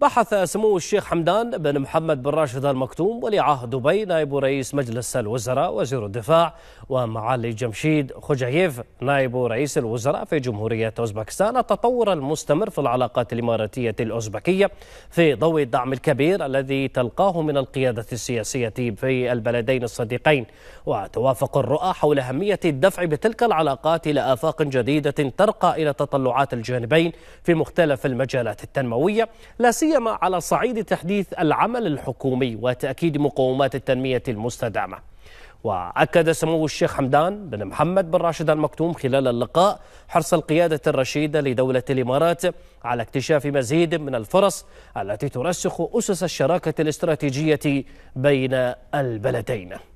بحث سمو الشيخ حمدان بن محمد بن راشد المكتوم ولي عهد دبي نائب رئيس مجلس الوزراء وزير الدفاع ومعالي جمشيد خجايف نائب رئيس الوزراء في جمهورية أوزبكستان التطور المستمر في العلاقات الإماراتية الأوزبكية في ضوء الدعم الكبير الذي تلقاه من القيادة السياسية في البلدين الصديقين وتوافق الرؤى حول أهمية الدفع بتلك العلاقات إلى آفاق جديدة ترقى إلى تطلعات الجانبين في مختلف المجالات التنموية لا سيما على صعيد تحديث العمل الحكومي وتأكيد مقومات التنمية المستدامة وأكد سمو الشيخ حمدان بن محمد بن راشد المكتوم خلال اللقاء حرص القيادة الرشيدة لدولة الإمارات على اكتشاف مزيد من الفرص التي ترسخ أسس الشراكة الاستراتيجية بين البلدين